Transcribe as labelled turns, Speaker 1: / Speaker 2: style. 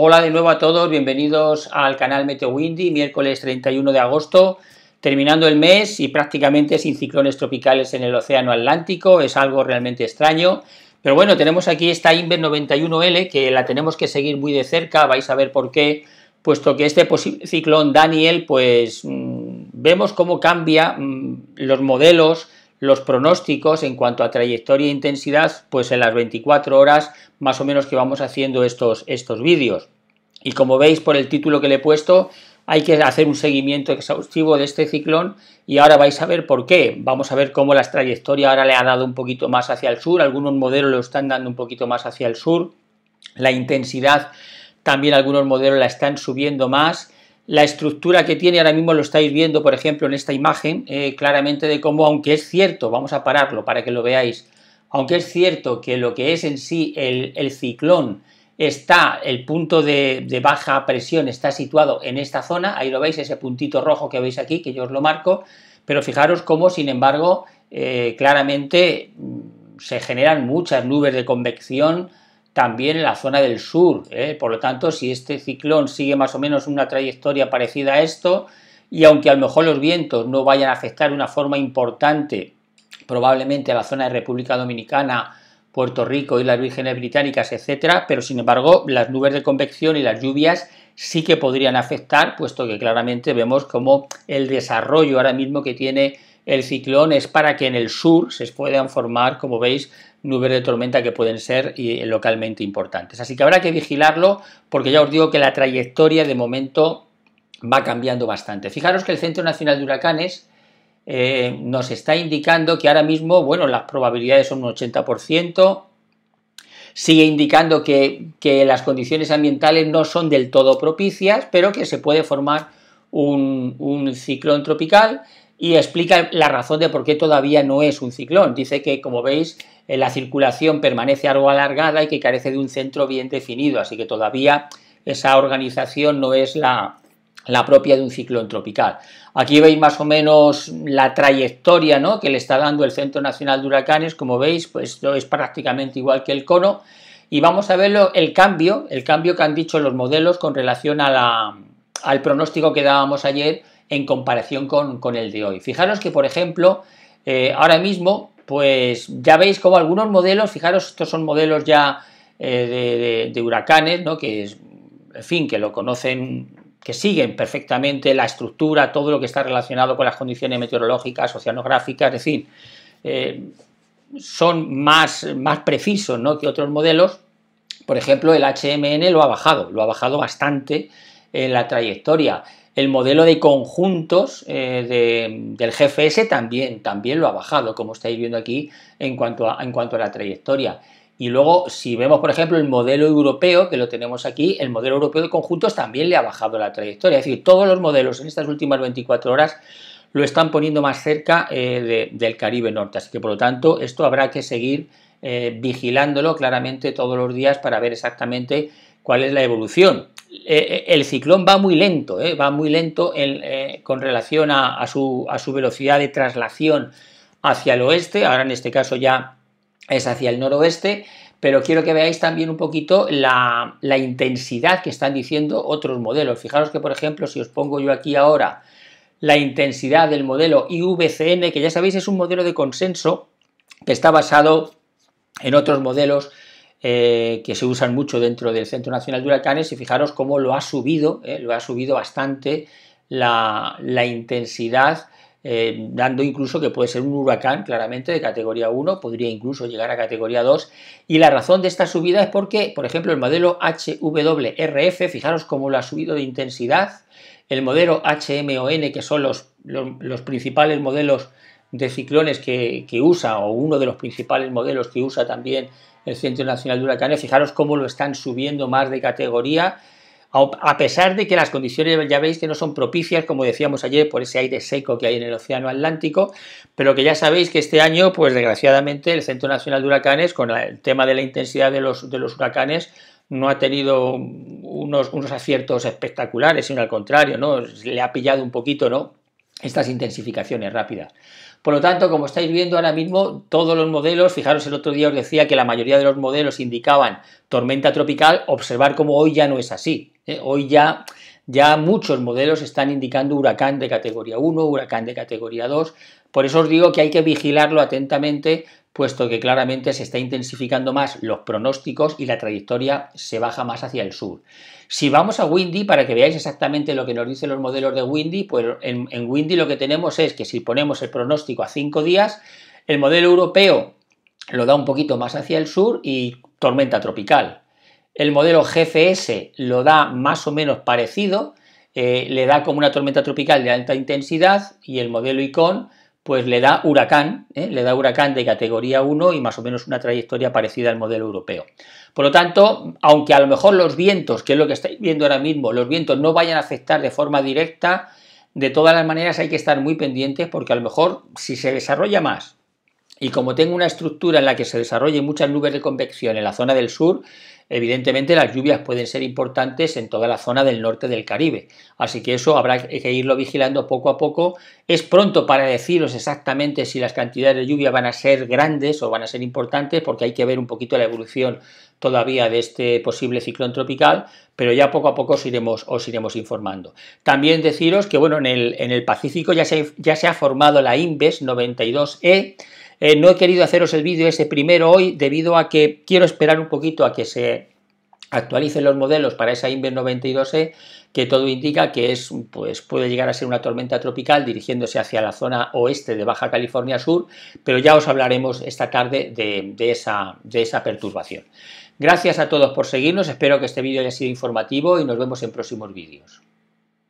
Speaker 1: Hola de nuevo a todos, bienvenidos al canal Meteo Windy, miércoles 31 de agosto, terminando el mes y prácticamente sin ciclones tropicales en el Océano Atlántico, es algo realmente extraño. Pero bueno, tenemos aquí esta Inver 91L que la tenemos que seguir muy de cerca, vais a ver por qué, puesto que este ciclón Daniel, pues mm, vemos cómo cambia mm, los modelos, los pronósticos en cuanto a trayectoria e intensidad, pues en las 24 horas más o menos que vamos haciendo estos, estos vídeos. Y como veis por el título que le he puesto, hay que hacer un seguimiento exhaustivo de este ciclón y ahora vais a ver por qué. Vamos a ver cómo la trayectoria ahora le ha dado un poquito más hacia el sur, algunos modelos lo están dando un poquito más hacia el sur, la intensidad también algunos modelos la están subiendo más, la estructura que tiene ahora mismo lo estáis viendo, por ejemplo, en esta imagen, eh, claramente de cómo, aunque es cierto, vamos a pararlo para que lo veáis, aunque es cierto que lo que es en sí el ciclón, está el punto de, baja presión, está situado en esta zona, ahí lo veis, ese puntito rojo que veis aquí, que yo os lo marco, pero fijaros cómo, sin embargo, eh, claramente mm, se generan muchas nubes de convección también en la zona del sur, ¿eh? por lo tanto, si este ciclón sigue más o menos una trayectoria parecida a esto, y aunque a lo mejor los vientos no vayan a afectar de una forma importante probablemente a la zona de República Dominicana Puerto Rico y las Vírgenes Británicas, etcétera, pero sin embargo las nubes de convección y las lluvias sí que podrían afectar, puesto que claramente vemos cómo el desarrollo ahora mismo que tiene el ciclón es para que en el sur se puedan formar, como veis, nubes de tormenta que pueden ser eh, localmente importantes. Así que habrá que vigilarlo porque ya os digo que la trayectoria de momento va cambiando bastante. Fijaros que el Centro Nacional de Huracanes eh, nos está indicando que ahora mismo, bueno, las probabilidades son un 80%, sigue indicando que, las condiciones ambientales no son del todo propicias, pero que se puede formar un, un ciclón tropical y explica la razón de por qué todavía no es un ciclón. Dice que, como veis, eh, la circulación permanece algo alargada y que carece de un centro bien definido, así que todavía esa organización no es la, la propia de un ciclón tropical. Aquí veis más o menos la trayectoria ¿no? que le está dando el Centro Nacional de Huracanes, como veis, pues esto es prácticamente igual que el cono, y vamos a ver el cambio, el cambio que han dicho los modelos con relación al pronóstico que dábamos ayer en comparación con, el de hoy. Fijaros que, por ejemplo, eh, ahora mismo, pues ya veis como algunos modelos, fijaros, estos son modelos ya eh, de, huracanes, ¿no? que es, en fin, que lo conocen que siguen perfectamente la estructura, todo lo que está relacionado con las condiciones meteorológicas, oceanográficas, es decir, eh, son más, más precisos ¿no? que otros modelos. Por ejemplo, el HMN lo ha bajado, lo ha bajado bastante en la trayectoria. El modelo de conjuntos eh, del GFS también, también lo ha bajado, como estáis viendo aquí, en cuanto en cuanto a la trayectoria. Y luego, si vemos, por ejemplo, el modelo europeo, que lo tenemos aquí, el modelo europeo de conjuntos también le ha bajado la trayectoria. Es decir, todos los modelos en estas últimas 24 horas lo están poniendo más cerca eh, del Caribe Norte. Así que, por lo tanto, esto habrá que seguir eh, vigilándolo claramente todos los días para ver exactamente cuál es la evolución. Eh, el ciclón va muy lento, va muy lento con relación a su velocidad de traslación hacia el oeste. Ahora, en este caso, ya es hacia el noroeste, pero quiero que veáis también un poquito la, intensidad que están diciendo otros modelos. Fijaros que, por ejemplo, si os pongo yo aquí ahora la intensidad del modelo IVCN, que ya sabéis es un modelo de consenso que está basado en otros modelos eh, que se usan mucho dentro del Centro Nacional de Huracanes, y fijaros cómo lo ha subido, eh, lo ha subido bastante la intensidad eh, dando incluso que puede ser un huracán claramente de categoría 1, podría incluso llegar a categoría 2. Y la razón de esta subida es porque, por ejemplo, el modelo HWRF, fijaros cómo lo ha subido de intensidad, el modelo HMON, que son los, principales modelos de ciclones que, que, usa, o uno de los principales modelos que usa también el Centro Nacional de Huracanes, fijaros cómo lo están subiendo más de categoría a pesar de que las condiciones ya veis que no son propicias, como decíamos ayer, por ese aire seco que hay en el Océano Atlántico, pero que ya sabéis que este año, pues desgraciadamente, el Centro Nacional de Huracanes, con el tema de la intensidad de los, huracanes, no ha tenido unos, unos aciertos espectaculares, sino al contrario, ¿no? Le ha pillado un poquito, ¿no? Estas intensificaciones rápidas. Por lo tanto, como estáis viendo ahora mismo, todos los modelos, fijaros el otro día os decía que la mayoría de los modelos indicaban tormenta tropical, observar como hoy ya no es así. ¿eh? Hoy ya ya muchos modelos están indicando huracán de categoría 1, huracán de categoría 2. Por eso os digo que hay que vigilarlo atentamente puesto que claramente se está intensificando más los pronósticos y la trayectoria se baja más hacia el sur. Si vamos a Windy, para que veáis exactamente lo que nos dicen los modelos de Windy, pues en, Windy lo que tenemos es que si ponemos el pronóstico a 5 días, el modelo europeo lo da un poquito más hacia el sur y tormenta tropical. El modelo GFS lo da más o menos parecido, eh, le da como una tormenta tropical de alta intensidad y el modelo ICON pues le da huracán, ¿eh? le da huracán de categoría 1 y más o menos una trayectoria parecida al modelo europeo. Por lo tanto, aunque a lo mejor los vientos, que es lo que estáis viendo ahora mismo, los vientos no vayan a afectar de forma directa, de todas las maneras hay que estar muy pendientes porque a lo mejor si se desarrolla más y como tengo una estructura en la que se desarrollen muchas nubes de convección en la zona del sur, evidentemente las lluvias pueden ser importantes en toda la zona del norte del Caribe. Así que eso habrá que irlo vigilando poco a poco. Es pronto para deciros exactamente si las cantidades de lluvia van a ser grandes o van a ser importantes, porque hay que ver un poquito la evolución todavía de este posible ciclón tropical, pero ya poco a poco os iremos, os iremos informando. También deciros que bueno, en el, en el Pacífico ya se, ya se ha formado la INVES 92E eh, no he querido haceros el vídeo ese primero hoy debido a que quiero esperar un poquito a que se actualicen los modelos para esa Inver 92E, que todo indica que es, pues, puede llegar a ser una tormenta tropical dirigiéndose hacia la zona oeste de Baja California Sur, pero ya os hablaremos esta tarde de, esa, de esa perturbación. Gracias a todos por seguirnos, espero que este vídeo haya sido informativo y nos vemos en próximos vídeos.